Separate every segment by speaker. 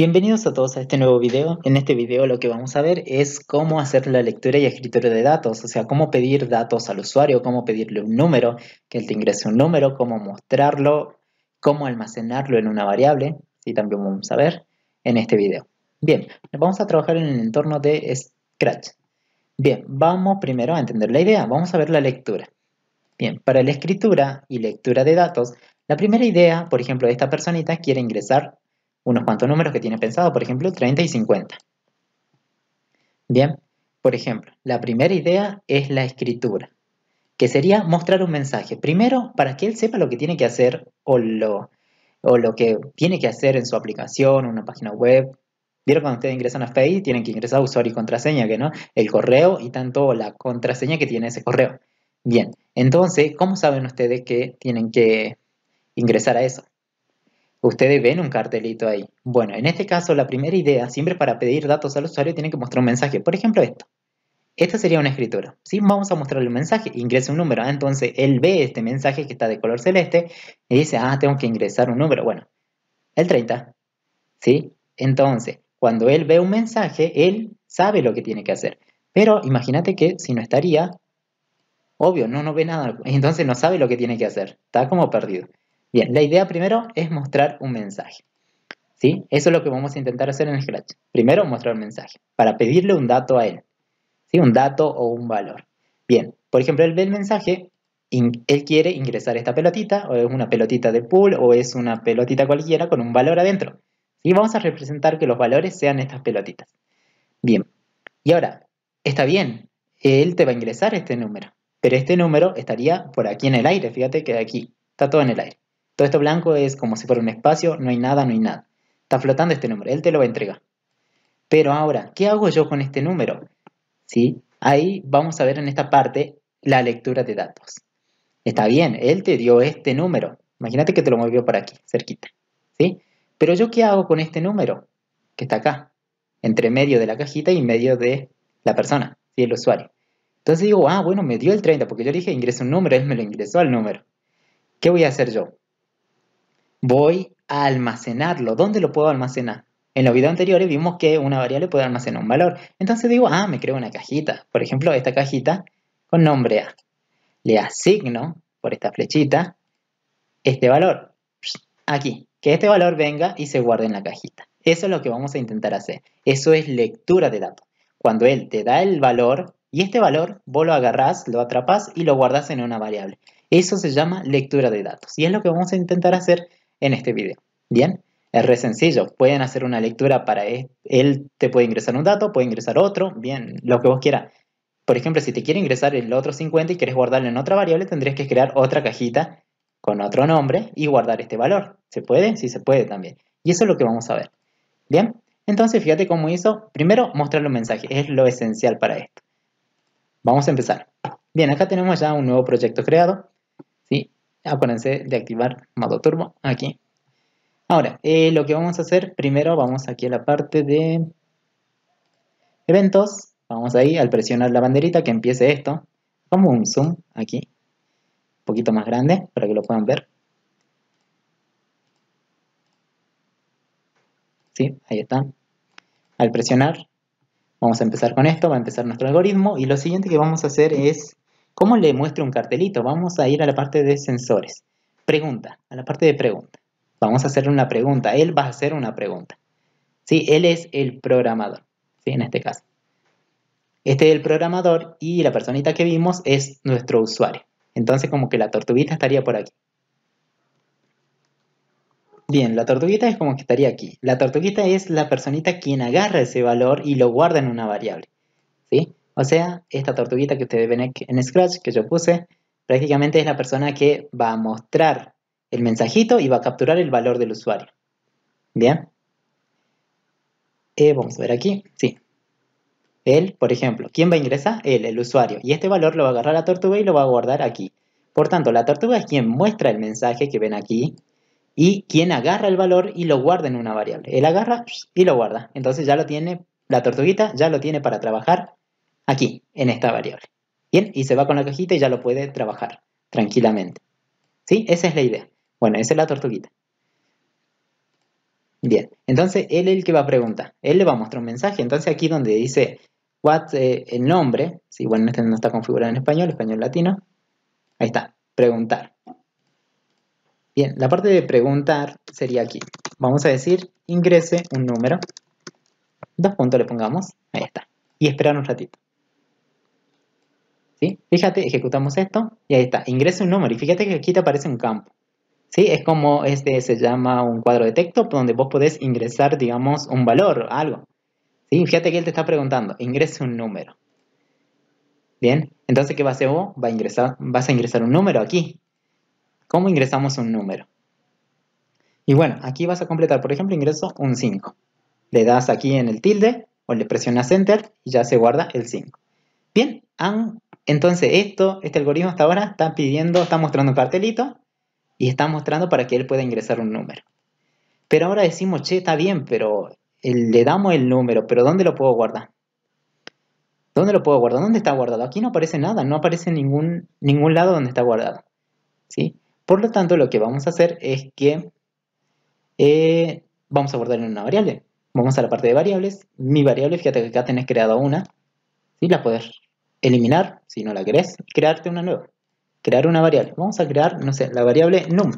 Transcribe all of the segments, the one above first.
Speaker 1: Bienvenidos a todos a este nuevo video. En este video lo que vamos a ver es cómo hacer la lectura y escritura de datos, o sea, cómo pedir datos al usuario, cómo pedirle un número, que él te ingrese un número, cómo mostrarlo, cómo almacenarlo en una variable, y también vamos a ver en este video. Bien, vamos a trabajar en el entorno de Scratch. Bien, vamos primero a entender la idea, vamos a ver la lectura. Bien, para la escritura y lectura de datos, la primera idea, por ejemplo, de esta personita quiere ingresar unos cuantos números que tiene pensado, por ejemplo, 30 y 50. Bien, por ejemplo, la primera idea es la escritura, que sería mostrar un mensaje. Primero, para que él sepa lo que tiene que hacer o lo, lo que tiene que hacer en su aplicación, una página web. Vieron cuando ustedes ingresan a Facebook, tienen que ingresar usuario y contraseña, que no, el correo y tanto la contraseña que tiene ese correo. Bien, entonces, ¿cómo saben ustedes que tienen que ingresar a eso? Ustedes ven un cartelito ahí. Bueno, en este caso, la primera idea, siempre para pedir datos al usuario, tiene que mostrar un mensaje. Por ejemplo, esto. Esta sería una escritura. ¿sí? Vamos a mostrarle un mensaje, ingresa un número. Ah, entonces él ve este mensaje que está de color celeste y dice, ah, tengo que ingresar un número. Bueno, el 30. ¿sí? Entonces, cuando él ve un mensaje, él sabe lo que tiene que hacer. Pero imagínate que si no estaría, obvio, no, no ve nada. Entonces no sabe lo que tiene que hacer. Está como perdido. Bien, la idea primero es mostrar un mensaje. ¿sí? Eso es lo que vamos a intentar hacer en Scratch. Primero mostrar un mensaje, para pedirle un dato a él. ¿sí? Un dato o un valor. Bien, por ejemplo, él ve el mensaje, él quiere ingresar esta pelotita, o es una pelotita de pool, o es una pelotita cualquiera con un valor adentro. Y vamos a representar que los valores sean estas pelotitas. Bien, y ahora, está bien, él te va a ingresar este número, pero este número estaría por aquí en el aire, fíjate que aquí, está todo en el aire. Todo esto blanco es como si fuera un espacio, no hay nada, no hay nada. Está flotando este número, él te lo va a entregar. Pero ahora, ¿qué hago yo con este número? ¿Sí? Ahí vamos a ver en esta parte la lectura de datos. Está bien, él te dio este número. Imagínate que te lo movió por aquí, cerquita. ¿Sí? Pero yo qué hago con este número que está acá, entre medio de la cajita y medio de la persona, ¿sí? el usuario. Entonces digo, ah, bueno, me dio el 30, porque yo le dije, ingresa un número, él me lo ingresó al número. ¿Qué voy a hacer yo? voy a almacenarlo. ¿Dónde lo puedo almacenar? En los videos anteriores vimos que una variable puede almacenar un valor. Entonces digo, ah, me creo una cajita. Por ejemplo, esta cajita con nombre A. Le asigno por esta flechita este valor. Aquí. Que este valor venga y se guarde en la cajita. Eso es lo que vamos a intentar hacer. Eso es lectura de datos. Cuando él te da el valor y este valor vos lo agarrás, lo atrapas y lo guardás en una variable. Eso se llama lectura de datos. Y es lo que vamos a intentar hacer en este video. Bien, es re sencillo. Pueden hacer una lectura para él. E-, él te puede ingresar un dato, puede ingresar otro, bien, lo que vos quieras. Por ejemplo, si te quiere ingresar el otro 50 y quieres guardarlo en otra variable, tendrías que crear otra cajita con otro nombre y guardar este valor. ¿Se puede? Sí, se puede también. Y eso es lo que vamos a ver. Bien, entonces fíjate cómo hizo. Primero, mostrarle un mensaje. Es lo esencial para esto. Vamos a empezar. Bien, acá tenemos ya un nuevo proyecto creado acuérdense de activar modo turbo aquí. Ahora, eh, lo que vamos a hacer, primero vamos aquí a la parte de eventos, vamos ahí al presionar la banderita que empiece esto, vamos un zoom aquí, un poquito más grande para que lo puedan ver. Sí, ahí está. Al presionar, vamos a empezar con esto, va a empezar nuestro algoritmo y lo siguiente que vamos a hacer es ¿Cómo le muestro un cartelito? Vamos a ir a la parte de sensores. Pregunta, a la parte de pregunta. Vamos a hacerle una pregunta. Él va a hacer una pregunta. ¿Sí? Él es el programador, ¿sí? en este caso. Este es el programador y la personita que vimos es nuestro usuario. Entonces como que la tortuguita estaría por aquí. Bien, la tortuguita es como que estaría aquí. La tortuguita es la personita quien agarra ese valor y lo guarda en una variable. ¿sí? O sea, esta tortuguita que ustedes ven en Scratch, que yo puse, prácticamente es la persona que va a mostrar el mensajito y va a capturar el valor del usuario. Bien. Eh, vamos a ver aquí. Sí. Él, por ejemplo, ¿quién va a ingresar? Él, el usuario. Y este valor lo va a agarrar la tortuga y lo va a guardar aquí. Por tanto, la tortuga es quien muestra el mensaje que ven aquí y quien agarra el valor y lo guarda en una variable. Él agarra y lo guarda. Entonces ya lo tiene, la tortuguita ya lo tiene para trabajar aquí, en esta variable. Bien, y se va con la cajita y ya lo puede trabajar tranquilamente. ¿Sí? Esa es la idea. Bueno, esa es la tortuguita. Bien, entonces él es el que va a preguntar. Él le va a mostrar un mensaje. Entonces aquí donde dice what, eh, el nombre, si sí, bueno, este no está configurado en español, español latino. Ahí está, preguntar. Bien, la parte de preguntar sería aquí. Vamos a decir ingrese un número. Dos puntos le pongamos. Ahí está. Y esperar un ratito. Fíjate, ejecutamos esto y ahí está, ingresa un número y fíjate que aquí te aparece un campo. ¿Sí? Es como este se llama un cuadro de texto donde vos podés ingresar, digamos, un valor o algo. ¿Sí? Fíjate que él te está preguntando, ingresa un número. Bien, entonces ¿qué va a hacer vos? vas a ingresar un número aquí. ¿Cómo ingresamos un número? Y bueno, aquí vas a completar, por ejemplo, ingreso un 5. Le das aquí en el tilde o le presionas Enter y ya se guarda el 5. Bien, han entonces, esto, este algoritmo hasta ahora está pidiendo, está mostrando un cartelito y está mostrando para que él pueda ingresar un número. Pero ahora decimos, che, está bien, pero eh, le damos el número, pero ¿dónde lo puedo guardar? ¿Dónde lo puedo guardar? ¿Dónde está guardado? Aquí no aparece nada, no aparece ningún, ningún lado donde está guardado. ¿sí? Por lo tanto, lo que vamos a hacer es que eh, vamos a guardar en una variable. Vamos a la parte de variables. Mi variable, fíjate que acá tenés creado una. ¿sí? La puedes eliminar, si no la querés, crearte una nueva. Crear una variable. Vamos a crear, no sé, la variable num,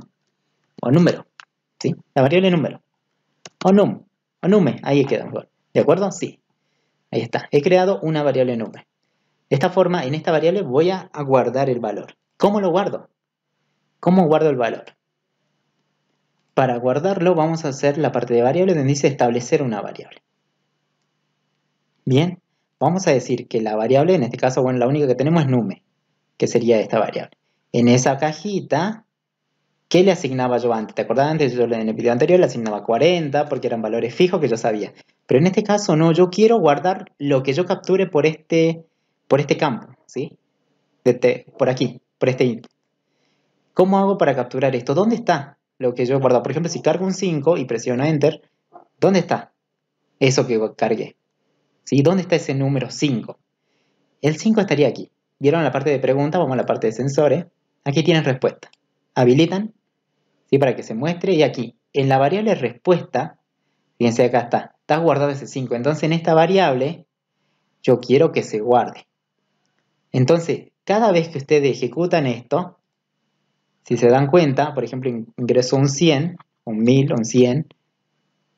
Speaker 1: o número, ¿sí? La variable número, o num, o nume, ahí queda mejor. ¿De acuerdo? Sí. Ahí está. He creado una variable num De esta forma, en esta variable voy a guardar el valor. ¿Cómo lo guardo? ¿Cómo guardo el valor? Para guardarlo vamos a hacer la parte de variable donde dice establecer una variable. Bien, vamos a decir que la variable, en este caso, bueno, la única que tenemos es nume, que sería esta variable. En esa cajita, ¿qué le asignaba yo antes? ¿Te acordás antes? Yo en el video anterior le asignaba 40 porque eran valores fijos que yo sabía. Pero en este caso no, yo quiero guardar lo que yo capture por este, por este campo, ¿sí? Este, por aquí, por este input. ¿Cómo hago para capturar esto? ¿Dónde está lo que yo guardo? Por ejemplo, si cargo un 5 y presiono Enter, ¿dónde está eso que cargué? ¿Dónde está ese número 5? El 5 estaría aquí. ¿Vieron la parte de pregunta? Vamos a la parte de sensores. Aquí tienen respuesta. Habilitan ¿sí? para que se muestre. Y aquí, en la variable respuesta, fíjense acá está, está guardado ese 5. Entonces en esta variable yo quiero que se guarde. Entonces, cada vez que ustedes ejecutan esto, si se dan cuenta, por ejemplo, ingreso un 100, un 1000, un 100,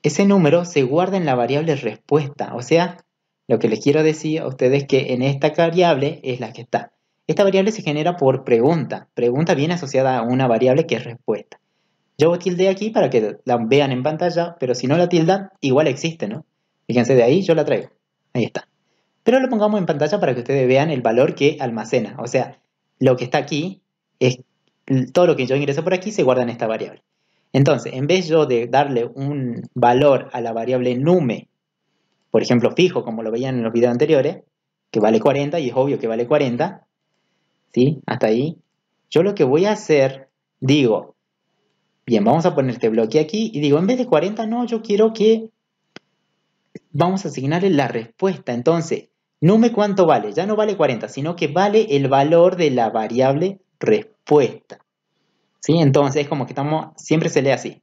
Speaker 1: ese número se guarda en la variable respuesta. O sea, lo que les quiero decir a ustedes es que en esta variable es la que está. Esta variable se genera por pregunta. Pregunta viene asociada a una variable que es respuesta. Yo tilde aquí para que la vean en pantalla, pero si no la tildan, igual existe, ¿no? Fíjense, de ahí yo la traigo. Ahí está. Pero lo pongamos en pantalla para que ustedes vean el valor que almacena. O sea, lo que está aquí es todo lo que yo ingreso por aquí se guarda en esta variable. Entonces, en vez yo de darle un valor a la variable nume por ejemplo, fijo, como lo veían en los videos anteriores, que vale 40 y es obvio que vale 40, ¿sí? Hasta ahí. Yo lo que voy a hacer, digo, bien, vamos a poner este bloque aquí y digo, en vez de 40, no, yo quiero que vamos a asignarle la respuesta. Entonces, no me cuánto vale, ya no vale 40, sino que vale el valor de la variable respuesta. ¿Sí? Entonces, es como que estamos, siempre se lee así,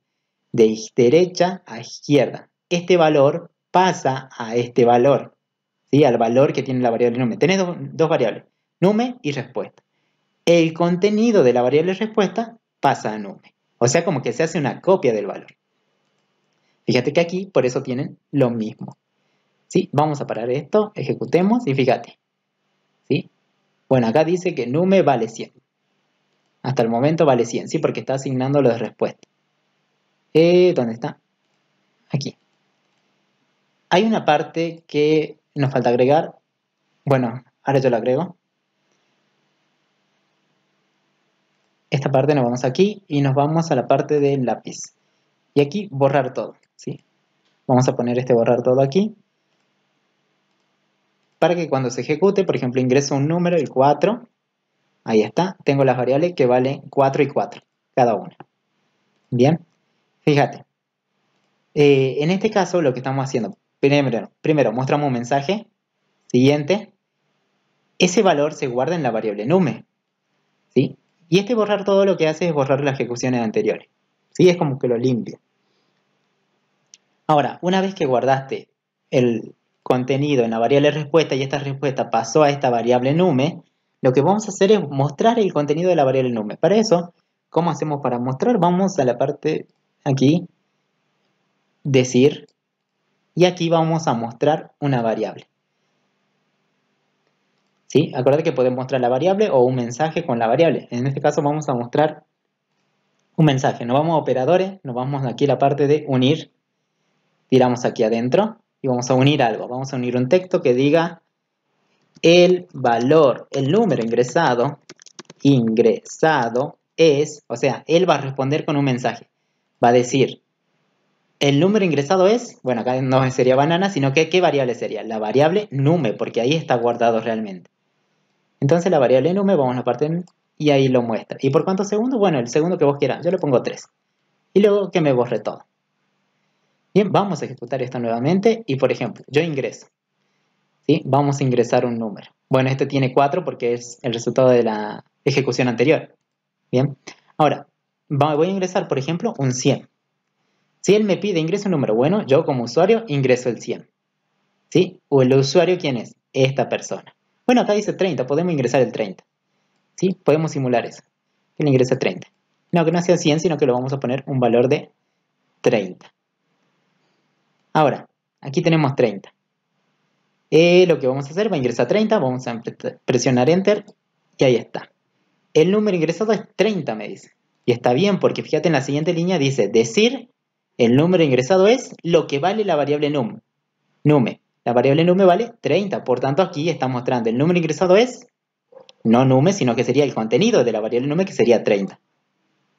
Speaker 1: de derecha a izquierda. Este valor pasa a este valor, ¿sí? al valor que tiene la variable nume. Tenés dos variables, nume y respuesta. El contenido de la variable respuesta pasa a nume. O sea, como que se hace una copia del valor. Fíjate que aquí por eso tienen lo mismo. ¿Sí? Vamos a parar esto, ejecutemos y fíjate. ¿Sí? Bueno, acá dice que nume vale 100. Hasta el momento vale 100, ¿sí? Porque está asignando lo de Eh, ¿Dónde está? Aquí. Hay una parte que nos falta agregar. Bueno, ahora yo la agrego. Esta parte nos vamos aquí y nos vamos a la parte del lápiz. Y aquí borrar todo. ¿sí? Vamos a poner este borrar todo aquí. Para que cuando se ejecute, por ejemplo, ingreso un número, el 4. Ahí está. Tengo las variables que valen 4 y 4, cada una. Bien. Fíjate. Eh, en este caso, lo que estamos haciendo, Primero, primero mostramos un mensaje. Siguiente, ese valor se guarda en la variable nume. ¿sí? Y este borrar todo lo que hace es borrar las ejecuciones anteriores. ¿sí? Es como que lo limpia. Ahora, una vez que guardaste el contenido en la variable respuesta y esta respuesta pasó a esta variable nume, lo que vamos a hacer es mostrar el contenido de la variable nume. Para eso, ¿cómo hacemos para mostrar? Vamos a la parte aquí, decir y aquí vamos a mostrar una variable. ¿Sí? Acuérdate que podemos mostrar la variable o un mensaje con la variable. En este caso vamos a mostrar un mensaje. Nos vamos a operadores, nos vamos aquí a la parte de unir. Tiramos aquí adentro y vamos a unir algo. Vamos a unir un texto que diga el valor, el número ingresado, ingresado es, o sea, él va a responder con un mensaje. Va a decir, el número ingresado es, bueno, acá no sería banana, sino que ¿qué variable sería? La variable nume, porque ahí está guardado realmente. Entonces la variable nume, vamos a la parte y ahí lo muestra. ¿Y por cuántos segundos? Bueno, el segundo que vos quieras, yo le pongo 3. Y luego que me borre todo. Bien, vamos a ejecutar esto nuevamente y por ejemplo, yo ingreso. ¿sí? Vamos a ingresar un número. Bueno, este tiene 4 porque es el resultado de la ejecución anterior. Bien, ahora voy a ingresar por ejemplo un 100. Si él me pide ingreso número bueno, yo como usuario ingreso el 100. ¿Sí? ¿O el usuario quién es? Esta persona. Bueno, acá dice 30, podemos ingresar el 30. ¿Sí? Podemos simular eso. Que le ingresa 30. No, que no sea 100, sino que lo vamos a poner un valor de 30. Ahora, aquí tenemos 30. Eh, lo que vamos a hacer va a ingresar 30, vamos a presionar Enter y ahí está. El número ingresado es 30, me dice. Y está bien, porque fíjate en la siguiente línea dice decir el número ingresado es lo que vale la variable num. Nume. La variable num vale 30. Por tanto, aquí está mostrando el número ingresado es no nume, sino que sería el contenido de la variable num, que sería 30.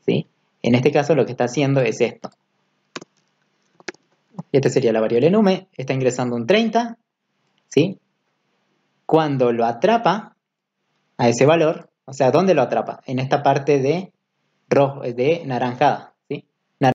Speaker 1: ¿Sí? En este caso lo que está haciendo es esto. Esta sería la variable num Está ingresando un 30. ¿Sí? Cuando lo atrapa a ese valor, o sea, ¿dónde lo atrapa? En esta parte de rojo, de naranjada.